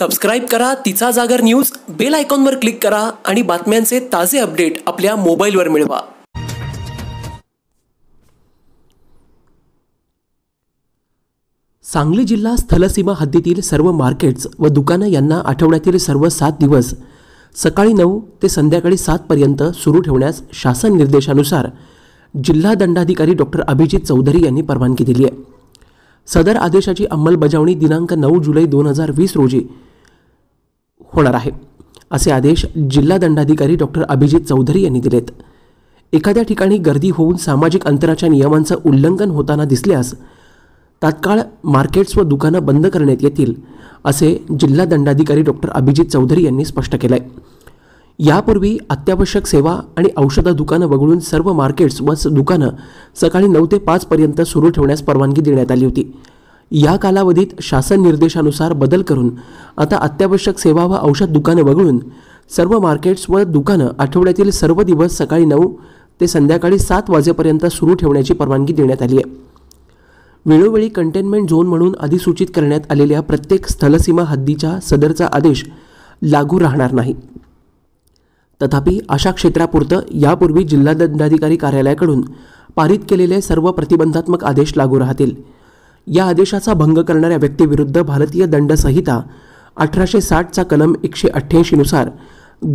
subscribe करा तिचा जागर न्यूज बेल आयकॉनवर क्लिक करा आणि बातम्यांचे ताजे अपडेट आपल्या मोबाईलवर मिळवा सांगली जिल्हा स्थलसीमा हद्दीतील सर्व मार्केट्स व दुकानं यांना आठवड्यातील सर्व सात दिवस सकाळी नऊ ते संध्याकाळी सातपर्यंत सुरू ठेवण्यास शासन निर्देशानुसार जिल्हा दंडाधिकारी डॉक्टर अभिजित चौधरी यांनी परवानगी दिली आहे सदर आदेशाची अंमलबजावणी दिनांक नऊ जुलै दोन हजार वीस रोजी होणार आहे असे आदेश जिल्हा दंडाधिकारी डॉक्टर अभिजित चौधरी यांनी दिलेत एखाद्या ठिकाणी गर्दी होऊन सामाजिक अंतराच्या नियमांचं उल्लंघन होताना दिसल्यास तात्काळ मार्केट्स व दुकानं बंद करण्यात येतील असे जिल्हा दंडाधिकारी डॉक्टर अभिजित चौधरी यांनी स्पष्ट केलं आहे यापूर्वी अत्यावश्यक सेवा आणि औषधं दुकानं वगळून सर्व मार्केट्स व दुकानं सकाळी नऊ ते पाचपर्यंत सुरू ठेवण्यास परवानगी देण्यात आली होती या कालावधीत शासन निर्देशानुसार बदल करून आता अत्यावश्यक सेवा व औषध दुकानं वगळून सर्व मार्केट्स व दुकानं आठवड्यातील सर्व दिवस सकाळी नऊ ते संध्याकाळी सात वाजेपर्यंत सुरू ठेवण्याची परवानगी देण्यात आली आहे वेळोवेळी कंटेनमेंट झोन म्हणून अधिसूचित करण्यात आलेल्या प्रत्येक स्थलसीमा हद्दीच्या सदरचा आदेश लागू राहणार नाही तथापि अशा क्षेत्रापुरतं यापूर्वी जिल्हादंडाधिकारी कार्यालयाकडून पारित केलेले सर्व प्रतिबंधात्मक आदेश लागू राहतील या आदेशाचा भंग करणाऱ्या व्यक्तीविरुद्ध भारतीय दंड संहिता अठराशे साठचा कलम एकशे अठ्ठ्याऐंशीनुसार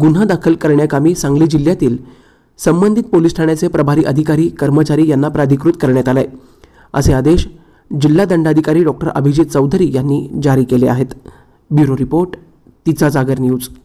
गुन्हा दाखल करण्याकामी सांगली जिल्ह्यातील संबंधित पोलीस ठाण्याचे प्रभारी अधिकारी कर्मचारी यांना प्राधिकृत करण्यात आले असे आदेश जिल्हा दंडाधिकारी डॉक्टर अभिजित चौधरी यांनी जारी केले आहेत ब्युरो रिपोर्ट तिचा जागर न्यूज